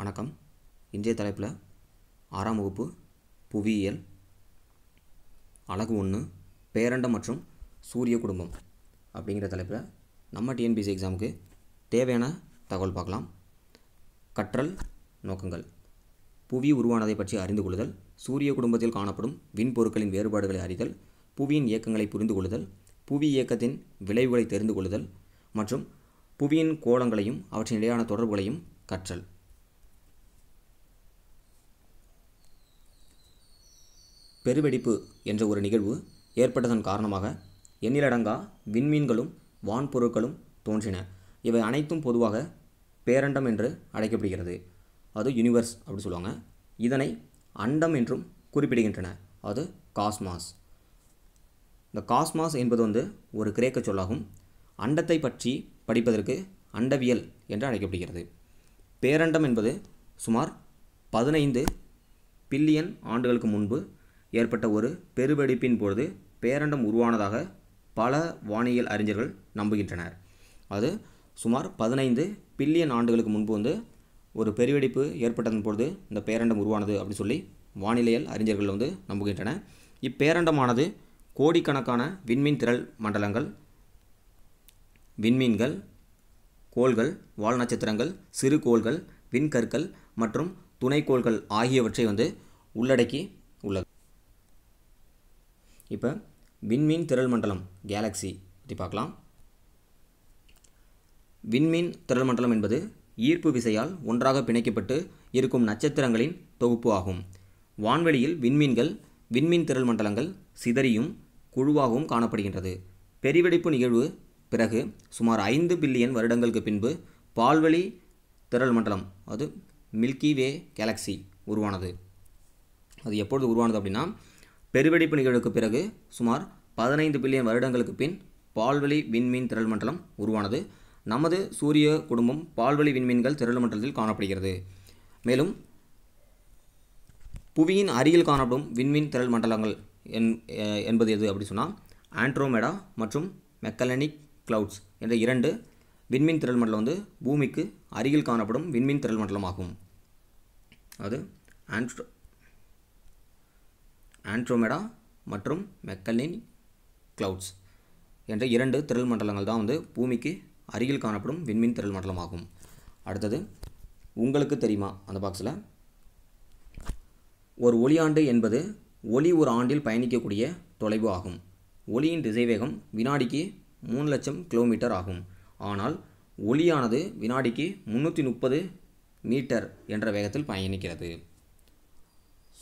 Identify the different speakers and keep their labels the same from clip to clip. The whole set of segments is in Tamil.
Speaker 1: வணக்கம் இன்றைய தலைப்பில் ஆறாம் வகுப்பு புவியியல் அழகு ஒன்று பேரண்டம் மற்றும் சூரிய குடும்பம் அப்படிங்கிற தலைப்பில் நம்ம டிஎன்பிசி எக்ஸாமுக்கு தேவையான தகவல் பார்க்கலாம் கற்றல் நோக்கங்கள் புவி உருவானதை பற்றி அறிந்து கொள்ளுதல் சூரிய குடும்பத்தில் காணப்படும் விண்பொருட்களின் வேறுபாடுகளை அறிதல் புவியின் இயக்கங்களை புரிந்து கொள்ளுதல் புவி இயக்கத்தின் விளைவுகளை தெரிந்து கொள்ளுதல் மற்றும் புவியின் கோலங்களையும் அவற்றின் இடையான தொடர்புகளையும் கற்றல் பெருவெடிப்பு என்ற ஒரு நிகழ்வு ஏற்பட்டதன் காரணமாக எண்ணிலடங்கா விண்மீன்களும் வான்பொருட்களும் தோன்றின இவை அனைத்தும் பொதுவாக பேரண்டம் என்று அழைக்கப்படுகிறது அது யூனிவர்ஸ் அப்படின்னு சொல்லுவாங்க இதனை அண்டம் என்றும் குறிப்பிடுகின்றன அது காஸ்மாஸ் இந்த காஸ்மாஸ் என்பது வந்து ஒரு கிரேக்க சொல்லாகும் அண்டத்தை பற்றி படிப்பதற்கு அண்டவியல் என்று அழைக்கப்படுகிறது பேரண்டம் என்பது சுமார் பதினைந்து பில்லியன் ஆண்டுகளுக்கு முன்பு ஏற்பட்ட ஒரு பெருவெடிப்பின் பொழுது பேரண்டம் உருவானதாக பல வானியல் அறிஞர்கள் நம்புகின்றனர் அது சுமார் பதினைந்து பில்லியன் ஆண்டுகளுக்கு முன்பு வந்து ஒரு பெருவெடிப்பு ஏற்பட்டதன் பொழுது இந்த பேரண்டம் உருவானது அப்படின்னு சொல்லி வானிலையல் அறிஞர்கள் வந்து நம்புகின்றன இப்பேரண்டமானது கோடிக்கணக்கான விண்மீன் திரள் மண்டலங்கள் விண்மீன்கள் கோள்கள் வால் நட்சத்திரங்கள் சிறு கோள்கள் விண்கற்கள் மற்றும் துணைக்கோள்கள் ஆகியவற்றை வந்து உள்ளடக்கி உள்ளது இப்போ விண்மீன் திரள் மண்டலம் கேலக்ஸி பற்றி பார்க்கலாம் விண்மீன் திரள் மண்டலம் என்பது ஈர்ப்பு விசையால் ஒன்றாக பிணைக்கப்பட்டு இருக்கும் நட்சத்திரங்களின் தொகுப்பு ஆகும் வான்வெளியில் விண்மீன்கள் விண்மீன் திரள் மண்டலங்கள் சிதறியும் குழுவாகவும் காணப்படுகின்றது பெரிவெடிப்பு நிகழ்வு பிறகு சுமார் ஐந்து பில்லியன் வருடங்களுக்கு பின்பு பால்வெளி திரள் மண்டலம் அது மில்கி வே கேலக்ஸி உருவானது அது எப்பொழுது உருவானது அப்படின்னா பெருவெடிப்பு நிகழ்வுக்கு பிறகு சுமார் பதினைந்து பில்லியன் வருடங்களுக்கு பின் பால்வெளி விண்மீன் திரள் மண்டலம் உருவானது நமது சூரிய குடும்பம் பால்வெளி விண்மீன்கள் திரள் மண்டலத்தில் காணப்படுகிறது மேலும் புவியின் அருகில் காணப்படும் விண்மீன் திரள் மண்டலங்கள் என் என்பது எது அப்படி சொன்னால் ஆண்ட்ரோமேடா மற்றும் மெக்கலனிக் கிளவுட்ஸ் என்ற இரண்டு விண்மீன் திரள் மண்டலம் வந்து பூமிக்கு அருகில் காணப்படும் விண்மீன் திரள் மண்டலமாகும் அது ஆண்ட்ரோ ஆண்ட்ரோமெடா மற்றும் மெக்கல்லின் கிளவுட்ஸ் என்ற இரண்டு திரள் மண்டலங்கள் தான் வந்து பூமிக்கு அருகில் காணப்படும் விண்மீன் திரள் மண்டலமாகும் அடுத்தது உங்களுக்கு தெரியுமா அந்த பாக்ஸில் ஒரு ஒளியாண்டு என்பது ஒளி ஒரு ஆண்டில் பயணிக்கக்கூடிய தொலைவு ஆகும் ஒளியின் திசைவேகம் வினாடிக்கு மூணு லட்சம் கிலோமீட்டர் ஆகும் ஆனால் ஒளியானது வினாடிக்கு முந்நூற்றி முப்பது மீட்டர் என்ற வேகத்தில் பயணிக்கிறது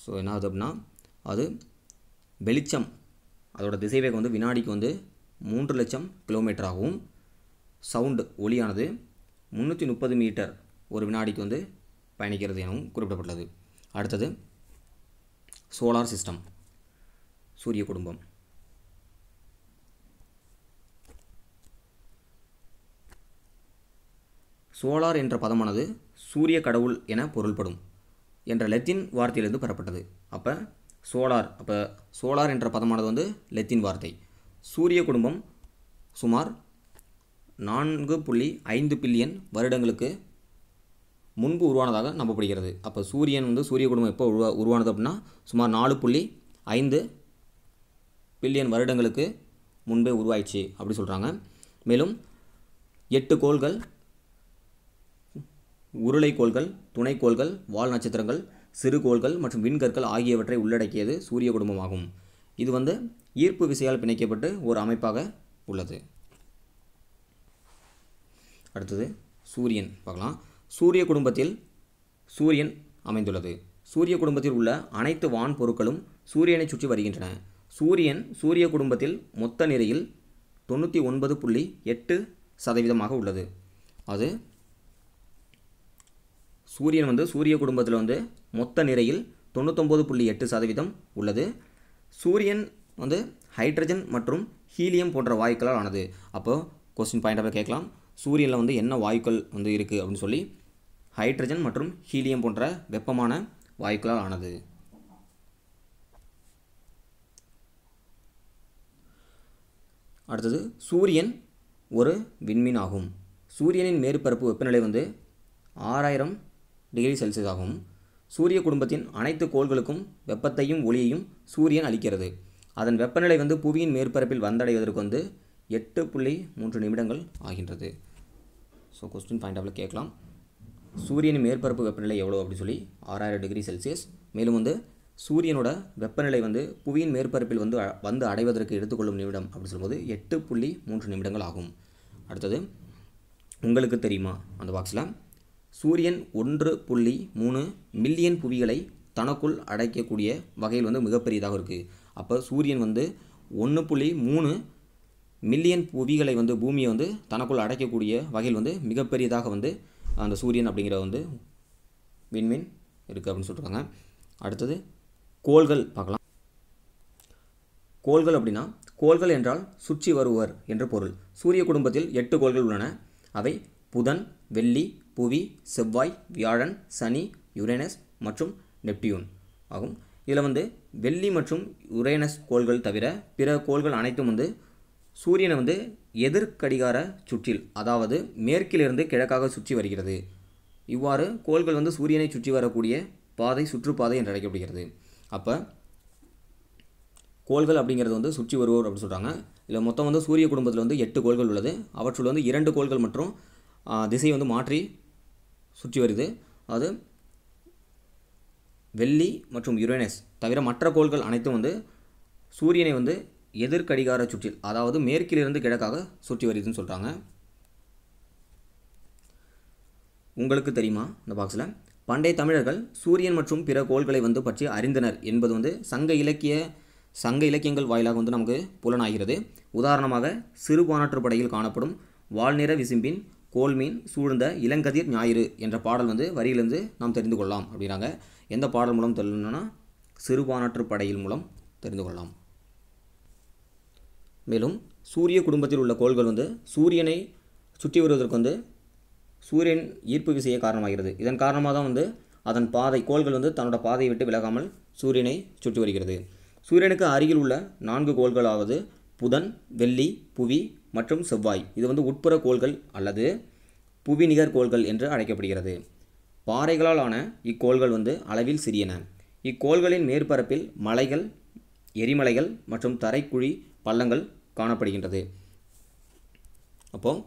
Speaker 1: ஸோ என்ன ஆகுது அப்படின்னா அது வெளிச்சம் அதோடய திசைவேகம் வந்து வினாடிக்கு வந்து மூன்று லட்சம் கிலோமீட்டர் ஆகும் சவுண்டு ஒளியானது முந்நூற்றி முப்பது மீட்டர் ஒரு வினாடிக்கு வந்து பயணிக்கிறது எனவும் குறிப்பிடப்பட்டுள்ளது அடுத்தது சோலார் சிஸ்டம் சூரிய குடும்பம் சோலார் என்ற பதமானது சூரிய கடவுள் என பொருள்படும் என்ற லத்தின் வார்த்தையிலிருந்து பெறப்பட்டது அப்போ சோலார் அப்போ சோலார் என்ற பதமானது வந்து லெத்தின் வார்த்தை சூரிய குடும்பம் சுமார் நான்கு புள்ளி ஐந்து பில்லியன் வருடங்களுக்கு முன்பு உருவானதாக நம்பப்படுகிறது அப்போ சூரியன் வந்து சூரிய குடும்பம் எப்போ உருவா உருவானது அப்படின்னா சுமார் நாலு புள்ளி ஐந்து பில்லியன் வருடங்களுக்கு முன்பே உருவாயிடுச்சு அப்படி சொல்கிறாங்க மேலும் எட்டு கோள்கள் உருளை கோள்கள் துணைக்கோள்கள் வால் நட்சத்திரங்கள் சிறுகோள்கள் மற்றும் விண்கற்கள் ஆகியவற்றை உள்ளடக்கியது சூரிய குடும்பமாகும் இது வந்து ஈர்ப்பு விசையால் பிணைக்கப்பட்டு ஒரு அமைப்பாக உள்ளது அடுத்தது சூரியன் பார்க்கலாம் சூரிய குடும்பத்தில் சூரியன் அமைந்துள்ளது சூரிய குடும்பத்தில் உள்ள அனைத்து வான் பொருட்களும் சூரியனை சுற்றி வருகின்றன சூரியன் சூரிய குடும்பத்தில் மொத்த நிறையில் தொண்ணூற்றி ஒன்பது புள்ளி எட்டு சதவீதமாக உள்ளது அது சூரியன் வந்து சூரிய குடும்பத்தில் வந்து மொத்த நிறையில் தொண்ணூத்தொம்பது புள்ளி எட்டு சதவீதம் உள்ளது சூரியன் வந்து ஹைட்ரஜன் மற்றும் ஹீலியம் போன்ற வாயுக்களால் ஆனது அப்போது கொஸ்டின் பாயிண்டாக கேட்கலாம் சூரியனில் வந்து என்ன வாயுக்கள் வந்து இருக்குது அப்படின்னு சொல்லி ஹைட்ரஜன் மற்றும் ஹீலியம் போன்ற வெப்பமான வாயுக்களால் ஆனது அடுத்தது சூரியன் ஒரு விண்மீன் ஆகும் சூரியனின் மேற்பரப்பு வெப்பநிலை வந்து ஆறாயிரம் டிகிரி செல்சியஸ் ஆகும் சூரிய குடும்பத்தின் அனைத்து கோள்களுக்கும் வெப்பத்தையும் ஒளியையும் சூரியன் அளிக்கிறது அதன் வெப்பநிலை வந்து புவியின் மேற்பரப்பில் வந்தடைவதற்கு வந்து எட்டு புள்ளி மூன்று நிமிடங்கள் ஆகின்றது ஸோ கொஸ்டின் பாயிண்ட் ஆஃப்ல கேட்கலாம் சூரியனின் மேற்பரப்பு வெப்பநிலை எவ்வளோ அப்படின்னு சொல்லி ஆறாயிரம் டிகிரி செல்சியஸ் மேலும் வந்து சூரியனோட வெப்பநிலை வந்து புவியின் மேற்பரப்பில் வந்து வந்து அடைவதற்கு எடுத்துக்கொள்ளும் நிமிடம் அப்படின்னு சொல்லும்போது எட்டு புள்ளி மூன்று நிமிடங்கள் ஆகும் அடுத்தது உங்களுக்கு தெரியுமா அந்த பாக்ஸில் சூரியன் ஒன்று புள்ளி மூணு மில்லியன் புவிகளை தனக்குள் அடைக்கக்கூடிய வகையில் வந்து மிகப்பெரியதாக இருக்குது அப்போ சூரியன் வந்து ஒன்று புள்ளி மூணு மில்லியன் புவிகளை வந்து பூமியை வந்து தனக்குள் அடைக்கக்கூடிய வகையில் வந்து மிகப்பெரியதாக வந்து அந்த சூரியன் அப்படிங்கிற வந்து விண்மீன் இருக்குது அப்படின்னு சொல்கிறாங்க அடுத்தது கோள்கள் பார்க்கலாம் கோள்கள் அப்படின்னா கோள்கள் என்றால் சுற்றி வருவர் என்று பொருள் சூரிய குடும்பத்தில் எட்டு கோள்கள் உள்ளன அவை புதன் வெள்ளி புவி செவ்வாய் வியாழன் சனி யுரேனஸ் மற்றும் நெப்டியூன் ஆகும் இதில் வந்து வெள்ளி மற்றும் யுரேனஸ் கோள்கள் தவிர பிற கோள்கள் அனைத்தும் வந்து சூரியனை வந்து எதிர்கடிகார சுற்றில் அதாவது மேற்கிலிருந்து கிழக்காக சுற்றி வருகிறது இவ்வாறு கோள்கள் வந்து சூரியனை சுற்றி வரக்கூடிய பாதை சுற்றுப்பாதை என்று அழைக்கப்படுகிறது அப்போ கோள்கள் அப்படிங்கிறது வந்து சுற்றி வருவோர் அப்படின்னு சொல்கிறாங்க இதில் மொத்தம் வந்து சூரிய குடும்பத்தில் வந்து எட்டு கோள்கள் உள்ளது அவற்றுள் வந்து இரண்டு கோள்கள் மற்றும் திசை வந்து மாற்றி சுற்றி வருது அது வெள்ளி மற்றும் யுரேனஸ் தவிர மற்ற கோள்கள் அனைத்தும் வந்து சூரியனை வந்து எதிர்கடிகார சுற்றில் அதாவது மேற்கிலிருந்து கிழக்காக சுற்றி வருதுன்னு சொல்கிறாங்க உங்களுக்கு தெரியுமா இந்த பாக்ஸில் பண்டைய தமிழர்கள் சூரியன் மற்றும் பிற கோள்களை வந்து பற்றி அறிந்தனர் என்பது வந்து சங்க இலக்கிய சங்க இலக்கியங்கள் வாயிலாக வந்து நமக்கு புலனாகிறது உதாரணமாக சிறுபானாற்று படையில் காணப்படும் வால்நிற விசும்பின் கோல்மீன் சூழ்ந்த இளங்கதிர் ஞாயிறு என்ற பாடல் வந்து வரியிலிருந்து நாம் தெரிந்து கொள்ளலாம் அப்படின்னாங்க எந்த பாடல் மூலம் தெரியணும்னா சிறுபானற்று படையில் மூலம் தெரிந்து கொள்ளலாம் மேலும் சூரிய குடும்பத்தில் உள்ள கோள்கள் வந்து சூரியனை சுற்றி வருவதற்கு வந்து சூரியன் ஈர்ப்பு விசையை காரணமாகிறது இதன் காரணமாக தான் வந்து அதன் பாதை கோள்கள் வந்து தன்னோட பாதையை விட்டு விலகாமல் சூரியனை சுற்றி வருகிறது சூரியனுக்கு அருகில் உள்ள நான்கு கோள்களாவது புதன் வெள்ளி புவி மற்றும் செவ்வாய் இது வந்து உட்புற கோள்கள் அல்லது புவிநிகர் கோள்கள் என்று அழைக்கப்படுகிறது பாறைகளால் ஆன இக்கோள்கள் வந்து அளவில் சிறியன இக்கோள்களின் மேற்பரப்பில் மலைகள் எரிமலைகள் மற்றும் தரைக்குழி பள்ளங்கள் காணப்படுகின்றது அப்போது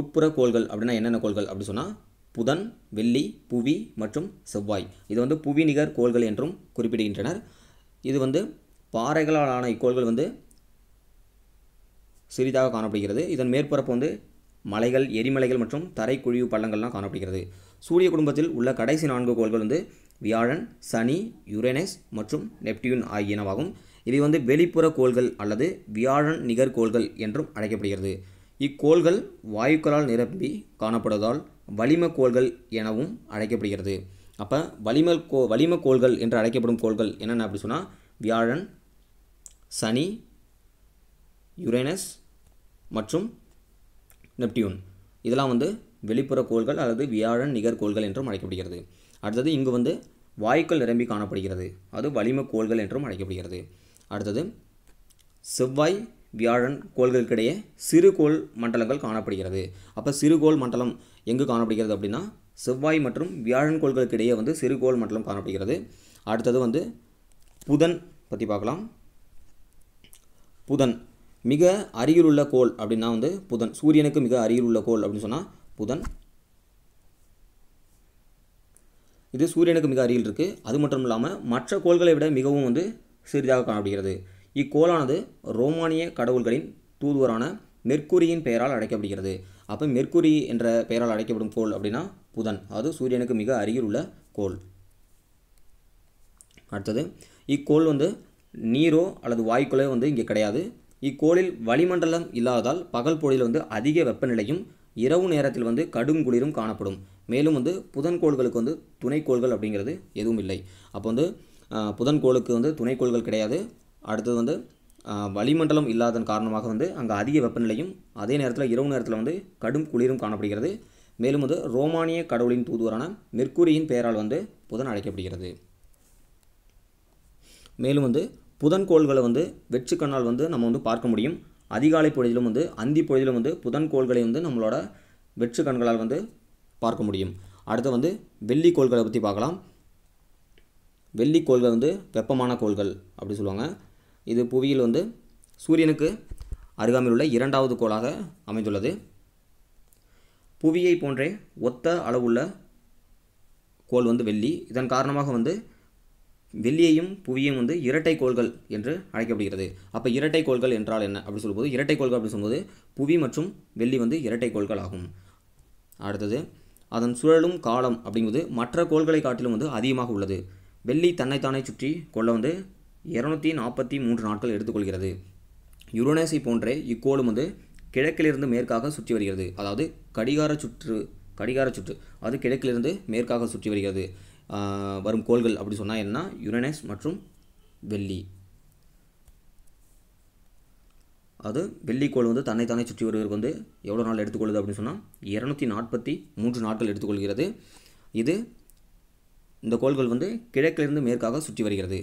Speaker 1: உட்புற கோள்கள் அப்படின்னா என்னென்ன கோள்கள் அப்படின்னு சொன்னால் புதன் வெள்ளி புவி மற்றும் செவ்வாய் இது வந்து புவி நிகர் கோள்கள் என்றும் குறிப்பிடுகின்றனர் இது வந்து பாறைகளாலான இக்கோள்கள் வந்து சிறிதாக காணப்படுகிறது இதன் மேற்பரப்பு வந்து மலைகள் எரிமலைகள் மற்றும் தரை குழிவு பள்ளங்கள்லாம் காணப்படுகிறது சூரிய குடும்பத்தில் உள்ள கடைசி நான்கு கோள்கள் வந்து வியாழன் சனி யுரேனஸ் மற்றும் நெப்டியூன் ஆகியனவாகும் இவை வந்து வெளிப்புற கோள்கள் அல்லது வியாழன் நிகர் கோள்கள் என்றும் அழைக்கப்படுகிறது இக்கோள்கள் வாயுக்களால் நிரப்பி காணப்படுவதால் வளிம கோள்கள் எனவும் அழைக்கப்படுகிறது அப்போ வளிம கோ வளிம கோள்கள் என்று அழைக்கப்படும் கோள்கள் என்னென்ன அப்படி சொன்னால் வியாழன் சனி யுரேனஸ் மற்றும் நெப்டியூன் இதெல்லாம் வந்து வெளிப்புற கோள்கள் அல்லது வியாழன் நிகர்கோள்கள் என்றும் அழைக்கப்படுகிறது அடுத்தது இங்கு வந்து வாயுக்கள் நிரம்பி காணப்படுகிறது அது வலிம கோள்கள் என்றும் அழைக்கப்படுகிறது அடுத்தது செவ்வாய் வியாழன் கோள்களுக்கிடையே சிறு கோள் மண்டலங்கள் காணப்படுகிறது அப்போ சிறுகோள் மண்டலம் எங்கு காணப்படுகிறது அப்படின்னா செவ்வாய் மற்றும் வியாழன் கோள்களுக்கிடையே வந்து சிறுகோள் மண்டலம் காணப்படுகிறது அடுத்தது வந்து புதன் பற்றி பார்க்கலாம் புதன் மிக அருகில் உள்ள கோள் அப்படின்னா வந்து புதன் சூரியனுக்கு மிக அருகில் உள்ள கோள் அப்படின்னு சொன்னால் புதன் இது சூரியனுக்கு மிக அருகில் இருக்குது அது மட்டும் இல்லாமல் மற்ற கோள்களை விட மிகவும் வந்து சிறிதாக காணப்படுகிறது இக்கோளானது ரோமானிய கடவுள்களின் தூதுவரான மெர்க்குரியின் பெயரால் அழைக்கப்படுகிறது அப்போ மெர்க்குரி என்ற பெயரால் அழைக்கப்படும் கோள் அப்படின்னா புதன் அது சூரியனுக்கு மிக அருகில் உள்ள கோள் அடுத்தது இக்கோள் வந்து நீரோ அல்லது வாய்க்குள்ளே வந்து இங்கே கிடையாது இக்கோளில் வளிமண்டலம் இல்லாததால் பகல் பொழுதில் வந்து அதிக வெப்பநிலையும் இரவு நேரத்தில் வந்து கடும் குளிரும் காணப்படும் மேலும் வந்து புதன்கோள்களுக்கு வந்து துணைக்கோள்கள் அப்படிங்கிறது எதுவும் இல்லை அப்போ வந்து புதன்கோளுக்கு வந்து துணைக்கோள்கள் கிடையாது அடுத்தது வந்து வளிமண்டலம் இல்லாதன் காரணமாக வந்து அங்கே அதிக வெப்பநிலையும் அதே நேரத்தில் இரவு நேரத்தில் வந்து கடும் குளிரும் காணப்படுகிறது மேலும் வந்து ரோமானிய கடவுளின் தூதுவரான மெர்க்குரியின் பெயரால் வந்து புதன் அழைக்கப்படுகிறது மேலும் வந்து புதன் கோள்களை வந்து வெற்றி கண்ணால் வந்து நம்ம வந்து பார்க்க முடியும் அதிகாலை பொழுதிலும் வந்து அந்தி பொழுதிலும் வந்து புதன் கோள்களை வந்து நம்மளோட வெற்று கண்களால் வந்து பார்க்க முடியும் அடுத்து வந்து வெள்ளி கோள்களை பற்றி பார்க்கலாம் வெள்ளி கோள்கள் வந்து வெப்பமான கோள்கள் அப்படி சொல்லுவாங்க இது புவியில் வந்து சூரியனுக்கு அருகாமையில் உள்ள இரண்டாவது கோளாக அமைந்துள்ளது புவியை போன்றே ஒத்த அளவுள்ள கோள் வந்து வெள்ளி இதன் காரணமாக வந்து வெள்ளியையும் புவியும் வந்து இரட்டை கோள்கள் என்று அழைக்கப்படுகிறது அப்போ இரட்டை கோள்கள் என்றால் என்ன அப்படின்னு சொல்லும்போது இரட்டை கோள்கள் அப்படின்னு சொல்லும்போது புவி மற்றும் வெள்ளி வந்து இரட்டை கோள்கள் ஆகும் அடுத்தது அதன் சுழலும் காலம் அப்படிங்கிறது மற்ற கோள்களை காட்டிலும் வந்து அதிகமாக உள்ளது வெள்ளி தன்னைத்தானே சுற்றி கொள்ள வந்து இரநூத்தி நாற்பத்தி மூன்று நாட்கள் எடுத்துக்கொள்கிறது யுரோனேசை போன்றே இக்கோளும் வந்து கிழக்கிலிருந்து மேற்காக சுற்றி வருகிறது அதாவது கடிகார சுற்று கடிகார சுற்று அது கிழக்கிலிருந்து மேற்காக சுற்றி வருகிறது வரும் கோள்கள் அப்படி சொன்னால் என்ன யுரனஸ் மற்றும் வெள்ளி அது வெள்ளிக்கோள் வந்து தன்னைத்தானே சுற்றி வருவதற்கு வந்து எவ்வளோ நாள் எடுத்துக்கொள்ளுது அப்படின்னு சொன்னால் இரநூத்தி நாற்பத்தி மூன்று நாட்கள் எடுத்துக்கொள்கிறது இது இந்த கோள்கள் வந்து கிழக்கிலிருந்து மேற்காக சுற்றி வருகிறது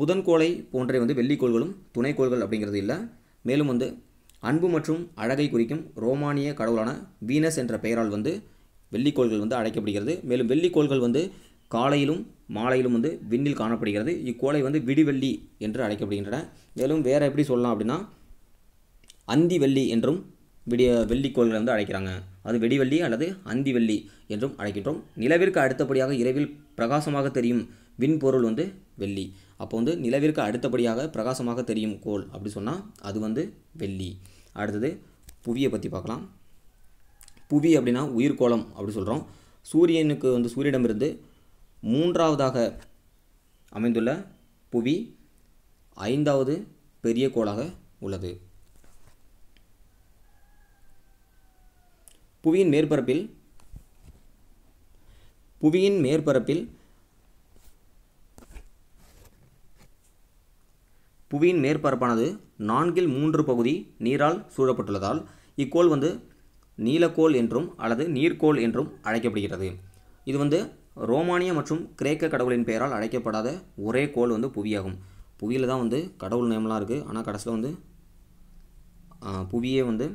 Speaker 1: புதன்கோளை போன்றவை வந்து வெள்ளிக்கோள்களும் துணைக்கோள்கள் அப்படிங்கிறது இல்லை மேலும் வந்து அன்பு மற்றும் அழகை குறிக்கும் ரோமானிய கடவுளான வீனஸ் என்ற பெயரால் வந்து வெள்ளிக்கோள்கள் வந்து அழைக்கப்படுகிறது மேலும் வெள்ளிக்கோள்கள் வந்து காலையிலும் மாலையிலும் வந்து விண்ணில் காணப்படுகிறது இக்கோளை வந்து விடிவெள்ளி என்று அழைக்கப்படுகின்றன மேலும் வேறு எப்படி சொல்லலாம் அப்படின்னா அந்தி வெள்ளி என்றும் விடிய வெள்ளிக்கோள்களை வந்து அழைக்கிறாங்க அது வெடிவெள்ளி அல்லது அந்தி வெள்ளி என்றும் அழைக்கின்றோம் நிலவிற்கு அடுத்தபடியாக இரவில் பிரகாசமாக தெரியும் விண்பொருள் வந்து வெள்ளி அப்போ வந்து நிலவிற்கு அடுத்தபடியாக பிரகாசமாக தெரியும் கோள் அப்படி சொன்னால் அது வந்து வெள்ளி அடுத்தது புவியை பற்றி பார்க்கலாம் புவி அப்படின்னா உயிர்கோளம் அப்படி சொல்கிறோம் சூரியனுக்கு வந்து சூரியனிடமிருந்து மூன்றாவதாக அமைந்துள்ள புவி ஐந்தாவது பெரிய கோளாக உள்ளது புவியின் மேற்பரப்பில் புவியின் மேற்பரப்பில் புவியின் மேற்பரப்பானது நான்கில் மூன்று பகுதி நீரால் சூழப்பட்டுள்ளதால் இக்கோள் வந்து நீலக்கோள் என்றும் அல்லது நீர்க்கோள் என்றும் அழைக்கப்படுகிறது இது வந்து ரோமானிய மற்றும் கிரேக்க கடவுளின் பெயரால் அழைக்கப்படாத ஒரே கோள் வந்து புவியாகும் புவியில் தான் வந்து கடவுள் நேம்லாம் இருக்குது ஆனால் கடைசியில் வந்து புவியே வந்து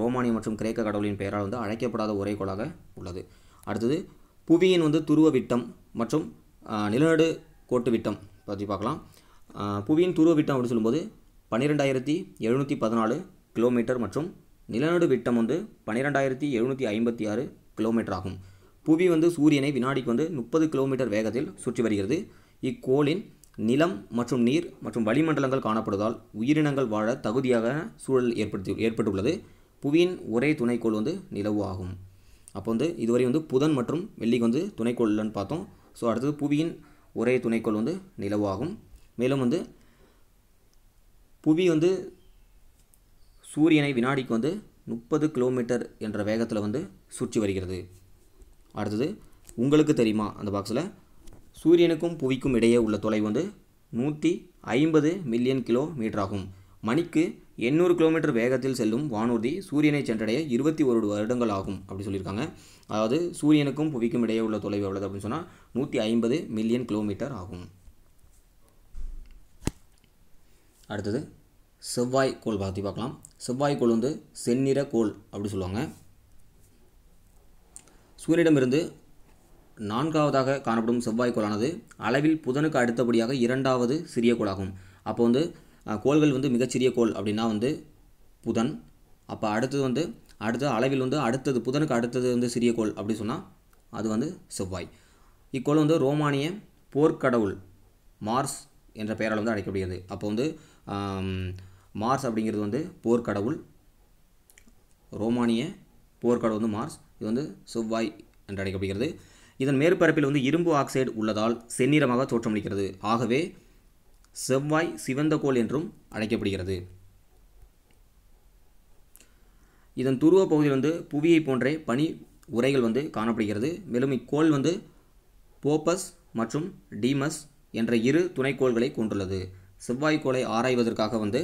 Speaker 1: ரோமானிய மற்றும் கிரேக்க கடவுளின் பெயரால் வந்து அழைக்கப்படாத ஒரே கோளாக உள்ளது அடுத்தது புவியின் வந்து துருவ விட்டம் மற்றும் நிலநடு கோட்டு விட்டம் பற்றி பார்க்கலாம் புவியின் துருவ விட்டம் அப்படின்னு சொல்லும்போது பன்னிரெண்டாயிரத்தி எழுநூற்றி பதினாலு கிலோமீட்டர் மற்றும் நிலநடு விட்டம் வந்து பன்னிரெண்டாயிரத்தி எழுநூற்றி ஐம்பத்தி ஆறு கிலோமீட்டர் ஆகும் புவி வந்து சூரியனை வினாடிக்கு வந்து முப்பது கிலோமீட்டர் வேகத்தில் சுற்றி வருகிறது இக்கோளின் நிலம் மற்றும் நீர் மற்றும் வளிமண்டலங்கள் காணப்படுவதால் உயிரினங்கள் வாழ தகுதியாக சூழல் ஏற்படுத்தி ஏற்பட்டுள்ளது புவியின் ஒரே துணைக்கோள் வந்து நிலவு ஆகும் அப்போ வந்து இதுவரை வந்து புதன் மற்றும் வெள்ளிக்கு வந்து துணைக்கோள்லன்னு பார்த்தோம் ஸோ அடுத்தது புவியின் ஒரே துணைக்கோள் வந்து நிலவு ஆகும் மேலும் வந்து புவி வந்து சூரியனை வினாடிக்கு வந்து முப்பது கிலோமீட்டர் என்ற வேகத்தில் வந்து சுற்றி வருகிறது அடுத்தது உங்களுக்கு தெரியுமா அந்த பாக்ஸில் சூரியனுக்கும் புவிக்கும் இடையே உள்ள தொலைவு வந்து நூற்றி ஐம்பது மில்லியன் கிலோமீட்டர் ஆகும் மணிக்கு எண்ணூறு கிலோமீட்டர் வேகத்தில் செல்லும் வானூர்தி சூரியனை சென்றடைய இருபத்தி ஒரு வருடங்கள் ஆகும் அப்படி சொல்லியிருக்காங்க அதாவது சூரியனுக்கும் புவிக்கும் இடையே உள்ள தொலைவு எவ்வளவு அப்படின்னு சொன்னால் நூற்றி ஐம்பது மில்லியன் கிலோமீட்டர் ஆகும் அடுத்தது செவ்வாய் கோள் பற்றி பார்க்கலாம் செவ்வாய் கோள் வந்து செந்நிற கோள் அப்படி சொல்லுவாங்க சூரியனிடமிருந்து நான்காவதாக காணப்படும் செவ்வாய் கோளானது அளவில் புதனுக்கு அடுத்தபடியாக இரண்டாவது சிறிய கோளாகும் அப்போ வந்து கோள்கள் வந்து மிகச்சிறிய கோள் அப்படின்னா வந்து புதன் அப்போ அடுத்தது வந்து அடுத்த அளவில் வந்து அடுத்தது புதனுக்கு அடுத்தது வந்து சிறிய கோள் அப்படி சொன்னால் அது வந்து செவ்வாய் இக்கோள் வந்து ரோமானிய போர்க்கடவுள் மார்ஸ் என்ற பெயரால் வந்து அழைக்கப்படுகிறது அப்போ வந்து மார்ஸ் அப்படிங்கிறது வந்து போர்க்கடவுள் ரோமானிய போர்க்கடவுள் வந்து மார்ஸ் இது வந்து செவ்வாய் என்று அழைக்கப்படுகிறது இதன் மேற்பரப்பில் வந்து இரும்பு ஆக்சைடு உள்ளதால் செந்நிறமாக தோற்றமளிக்கிறது ஆகவே செவ்வாய் சிவந்த கோள் என்றும் அழைக்கப்படுகிறது இதன் துருவ பகுதியில் வந்து புவியை போன்றே பனி உரைகள் வந்து காணப்படுகிறது மேலும் இக்கோள் வந்து போப்பஸ் மற்றும் டீமஸ் என்ற இரு துணைக்கோள்களை கொண்டுள்ளது செவ்வாய்க்கோளை ஆராய்வதற்காக வந்து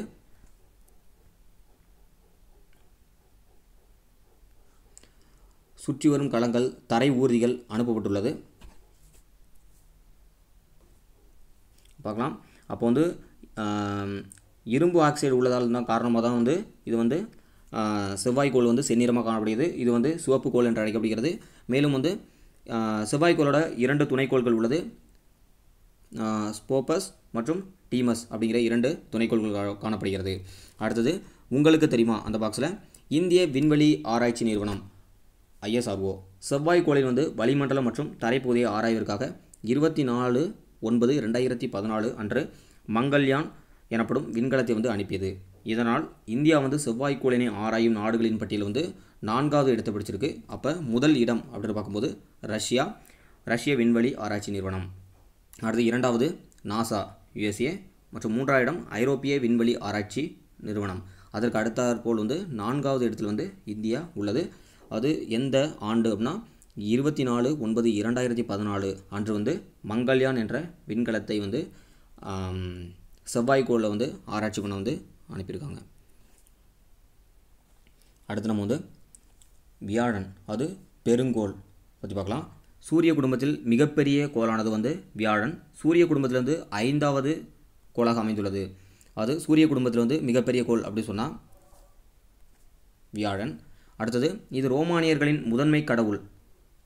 Speaker 1: சுற்றி வரும் களங்கள் தரை ஊர்திகள் அனுப்பப்பட்டுள்ளது பார்க்கலாம் அப்போ வந்து இரும்பு ஆக்சைடு உள்ளதால் தான் காரணமாக தான் வந்து இது வந்து செவ்வாய்க்கோள் வந்து செந்நிறமாக காணப்படுகிறது இது வந்து சிவப்பு கோள் என்று அழைக்கப்படுகிறது மேலும் வந்து செவ்வாய்க்கோளோட இரண்டு துணைக்கோள்கள் உள்ளது ஸ்போப்பஸ் மற்றும் டீமஸ் அப்படிங்கிற இரண்டு துணைக்கோள்கள் காணப்படுகிறது அடுத்தது உங்களுக்கு தெரியுமா அந்த பாக்ஸில் இந்திய விண்வெளி ஆராய்ச்சி நிறுவனம் ஐஎஸ்ஆர்ஓ செவ்வாய் கோளில் வந்து வளிமண்டலம் மற்றும் தரைப்பகுதியை ஆராய்விற்காக இருபத்தி நாலு ஒன்பது ரெண்டாயிரத்தி பதினாலு அன்று மங்கள்யான் எனப்படும் விண்கலத்தை வந்து அனுப்பியது இதனால் இந்தியா வந்து செவ்வாய் கோளினை ஆராயும் நாடுகளின் பட்டியல் வந்து நான்காவது இடத்தை பிடிச்சிருக்கு அப்போ முதல் இடம் அப்படின்னு பார்க்கும்போது ரஷ்யா ரஷ்ய விண்வெளி ஆராய்ச்சி நிறுவனம் அடுத்து இரண்டாவது நாசா யுஎஸ்ஏ மற்றும் மூன்றாவது இடம் ஐரோப்பிய விண்வெளி ஆராய்ச்சி நிறுவனம் அதற்கு அடுத்தாற்போல் வந்து நான்காவது இடத்தில் வந்து இந்தியா உள்ளது அது எந்த ஆண்டு அப்படின்னா இருபத்தி நாலு ஒன்பது இரண்டாயிரத்தி பதினாலு அன்று வந்து மங்கள்யான் என்ற விண்கலத்தை வந்து செவ்வாய்க்கோளில் வந்து ஆராய்ச்சி பண்ண வந்து அனுப்பியிருக்காங்க அடுத்து நம்ம வந்து வியாழன் அது பெருங்கோள் பற்றி பார்க்கலாம் சூரிய குடும்பத்தில் மிகப்பெரிய கோளானது வந்து வியாழன் சூரிய குடும்பத்திலிருந்து ஐந்தாவது கோளாக அமைந்துள்ளது அது சூரிய குடும்பத்தில் வந்து மிகப்பெரிய கோள் அப்படின்னு சொன்னால் வியாழன் அடுத்தது இது ரோமானியர்களின் முதன்மை கடவுள்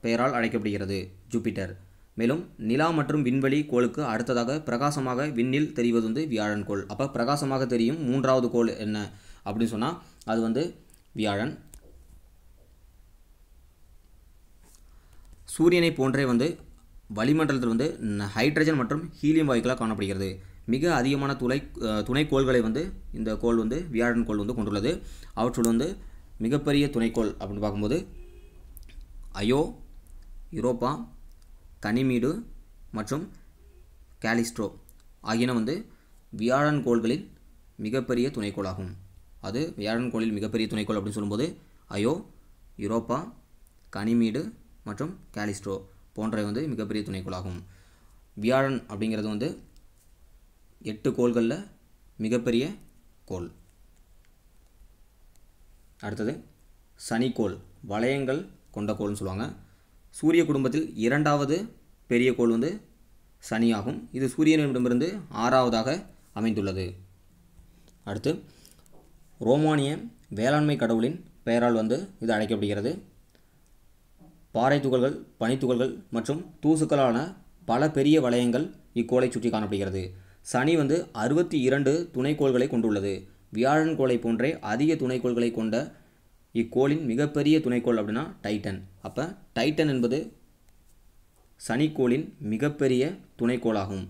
Speaker 1: பெயரால் அழைக்கப்படுகிறது ஜூபிட்டர் மேலும் நிலா மற்றும் விண்வெளி கோளுக்கு அடுத்ததாக பிரகாசமாக விண்ணில் தெரிவது வந்து வியாழன் கோள் அப்போ பிரகாசமாக தெரியும் மூன்றாவது கோள் என்ன அப்படின்னு சொன்னால் அது வந்து வியாழன் சூரியனை போன்றே வந்து வளிமண்டலத்தில் வந்து ஹைட்ரஜன் மற்றும் ஹீலியம் வாயுக்களாக காணப்படுகிறது மிக அதிகமான துளை துணைக்கோள்களை வந்து இந்த கோள் வந்து வியாழன் கோள் வந்து கொண்டுள்ளது அவற்றுள் வந்து மிகப்பெரிய துணைக்கோள் அப்படின்னு பார்க்கும்போது அயோ யூரோப்பா கனிமீடு மற்றும் கேலிஸ்ட்ரோ ஆகியன வந்து வியாழன் கோள்களின் மிகப்பெரிய துணைக்கோளாகும் அது வியாழன் கோளில் மிகப்பெரிய துணைக்கோள் அப்படின்னு சொல்லும்போது அயோ யூரோப்பா கனிமீடு மற்றும் கேலிஸ்ட்ரோ போன்றவை வந்து மிகப்பெரிய துணைக்கோளாகும் வியாழன் அப்படிங்கிறது வந்து எட்டு கோள்களில் மிகப்பெரிய கோள் அடுத்தது சனிக்கோள் வளையங்கள் கொண்ட கோள்னு சொல்லுவாங்க சூரிய குடும்பத்தில் இரண்டாவது பெரிய கோள் வந்து சனியாகும் இது சூரியனிடமிருந்து ஆறாவதாக அமைந்துள்ளது அடுத்து ரோமானிய வேளாண்மை கடவுளின் பெயரால் வந்து இது அழைக்கப்படுகிறது பாறை துகள்கள் பனித்துகள்கள் மற்றும் தூசுக்களான பல பெரிய வளையங்கள் இக்கோளை சுற்றி காணப்படுகிறது சனி வந்து அறுபத்தி இரண்டு துணைக்கோள்களை கொண்டுள்ளது வியாழன் கோளை போன்றே அதிக துணைக்கோள்களை கொண்ட இக்கோளின் மிகப்பெரிய துணைக்கோள் அப்படின்னா டைட்டன் அப்போ டைட்டன் என்பது சனிக்கோளின் மிகப்பெரிய துணைக்கோளாகும்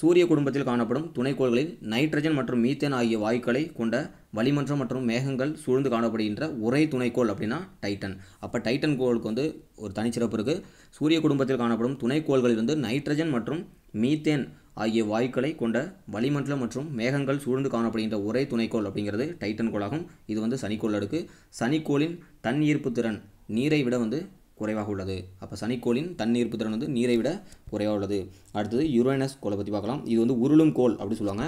Speaker 1: சூரிய குடும்பத்தில் காணப்படும் துணைக்கோள்களில் நைட்ரஜன் மற்றும் மீத்தேன் ஆகிய வாயுக்களை கொண்ட வளிமன்றம் மற்றும் மேகங்கள் சூழ்ந்து காணப்படுகின்ற ஒரே துணைக்கோள் அப்படின்னா டைட்டன் அப்போ டைட்டன் கோளுக்கு வந்து ஒரு தனிச்சிறப்பு இருக்குது சூரிய குடும்பத்தில் காணப்படும் துணைக்கோள்களில் வந்து நைட்ரஜன் மற்றும் மீத்தேன் ஆகிய வாயுக்களை கொண்ட வளிமண்டலம் மற்றும் மேகங்கள் சூழ்ந்து காணப்படுகின்ற ஒரே துணைக்கோள் அப்படிங்கிறது டைட்டன் கோளாகும் இது வந்து சனிக்கோள் அடுக்கு சனிக்கோளின் தன் ஈர்ப்பு திறன் நீரை விட வந்து குறைவாக உள்ளது அப்போ சனிக்கோளின் தண்ணீர்ப்பு திறன் வந்து நீரை விட குறைவாக உள்ளது அடுத்தது யுரேனஸ் கோளை பற்றி பார்க்கலாம் இது வந்து உருளும் கோள் அப்படின்னு சொல்லுவாங்க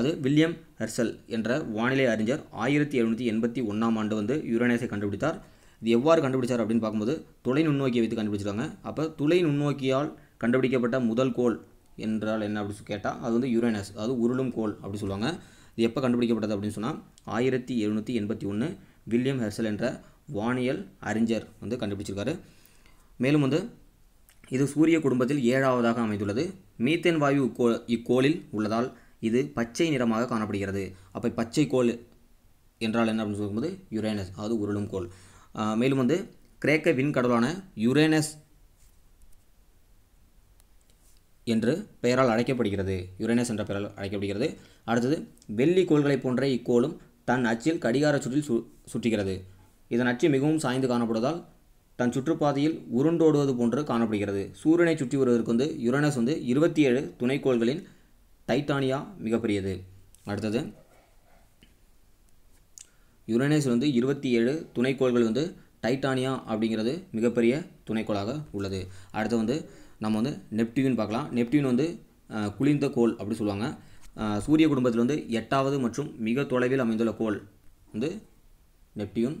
Speaker 1: அது வில்லியம் ஹெர்சல் என்ற வானிலை அறிஞர் ஆயிரத்தி எழுநூற்றி எண்பத்தி ஒன்றாம் ஆண்டு வந்து யுரேனஸை கண்டுபிடித்தார் இது எவ்வாறு கண்டுபிடிச்சார் அப்படின்னு பார்க்கும்போது துளை நுண்ணோக்கியை வைத்து கண்டுபிடிச்சிருக்காங்க அப்போ துளை நுண்ணோக்கியால் கண்டுபிடிக்கப்பட்ட முதல் கோள் என்றால் என்ன அப்படின்னு கேட்டால் அது வந்து யுரேனஸ் அதாவது உருளும் கோல் அப்படின்னு சொல்லுவாங்க இது எப்போ கண்டுபிடிக்கப்பட்டது அப்படின்னு சொன்னால் ஆயிரத்தி எழுநூற்றி எண்பத்தி ஒன்று வில்லியம் ஹெர்சல் என்ற வானியல் அறிஞர் வந்து கண்டுபிடிச்சிருக்காரு மேலும் வந்து இது சூரிய குடும்பத்தில் ஏழாவதாக அமைந்துள்ளது மீத்தேன் வாயு இக்கோ இக்கோளில் உள்ளதால் இது பச்சை நிறமாக காணப்படுகிறது அப்போ பச்சை கோள் என்றால் என்ன அப்படின்னு சொல்லும்போது யுரேனஸ் அதாவது உருளும் கோள் மேலும் வந்து கிரேக்க விண்கடலான யுரேனஸ் என்று பெயரால் அழைக்கப்படுகிறது யுரேனஸ் என்ற பெயரால் அழைக்கப்படுகிறது அடுத்தது வெள்ளி கோள்களைப் போன்ற இக்கோளும் தன் அச்சில் கடிகார சுற்றில் சு சுற்றுகிறது இதன் அச்சு மிகவும் சாய்ந்து காணப்படுவதால் தன் சுற்றுப்பாதையில் உருண்டோடுவது போன்று காணப்படுகிறது சூரியனை சுற்றி வருவதற்கு வந்து யுரேனஸ் வந்து இருபத்தி ஏழு துணைக்கோள்களின் டைட்டானியா மிகப்பெரியது அடுத்தது யுரேனஸ் வந்து இருபத்தி ஏழு துணைக்கோள்கள் வந்து டைட்டானியா அப்படிங்கிறது மிகப்பெரிய துணைக்கோளாக உள்ளது அடுத்து வந்து நம்ம வந்து நெப்டியூன் பார்க்கலாம் நெப்டியூன் வந்து குளிர்ந்த கோள் அப்படின்னு சொல்லுவாங்க சூரிய குடும்பத்தில் வந்து எட்டாவது மற்றும் மிக தொலைவில் அமைந்துள்ள கோள் வந்து நெப்டியூன்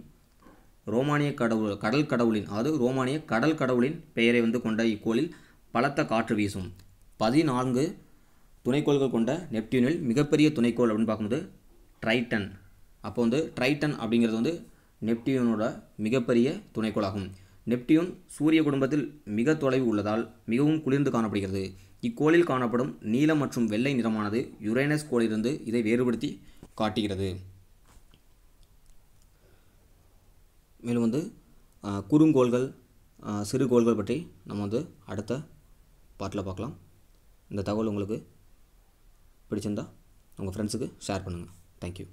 Speaker 1: ரோமானிய கடவுள் கடல் கடவுளின் அதாவது ரோமானிய கடல் கடவுளின் பெயரை வந்து கொண்ட இக்கோளில் பலத்த காற்று வீசும் பதினான்கு துணைக்கோள்கள் கொண்ட நெப்டியூனில் மிகப்பெரிய துணைக்கோள் அப்படின்னு பார்க்கும்போது ட்ரைட்டன் அப்போ வந்து ட்ரைட்டன் அப்படிங்கிறது வந்து நெப்டியூனோட மிகப்பெரிய துணைக்கோளாகும் நெப்டியூன் சூரிய குடும்பத்தில் மிக தொலைவு உள்ளதால் மிகவும் குளிர்ந்து காணப்படுகிறது இக்கோளில் காணப்படும் நீலம் மற்றும் வெள்ளை நிறமானது யுரேனஸ் கோளிலிருந்து இதை வேறுபடுத்தி காட்டுகிறது மேலும் வந்து குறுங்கோள்கள் கோள்கள் பற்றி நம்ம வந்து அடுத்த பாட்டில் பார்க்கலாம் இந்த தகவல் உங்களுக்கு பிடிச்சிருந்தா உங்கள் ஃப்ரெண்ட்ஸுக்கு ஷேர் பண்ணுங்கள் தேங்க்யூ